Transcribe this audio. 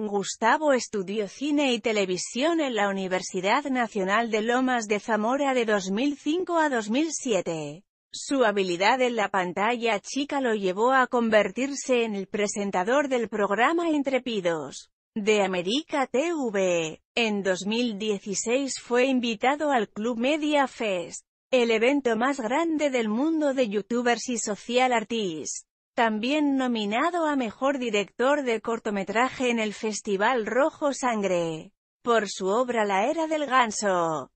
Gustavo estudió cine y televisión en la Universidad Nacional de Lomas de Zamora de 2005 a 2007. Su habilidad en la pantalla chica lo llevó a convertirse en el presentador del programa Intrepidos de América TV. En 2016 fue invitado al Club Media Fest, el evento más grande del mundo de youtubers y social artists. También nominado a Mejor Director de Cortometraje en el Festival Rojo Sangre, por su obra La Era del Ganso.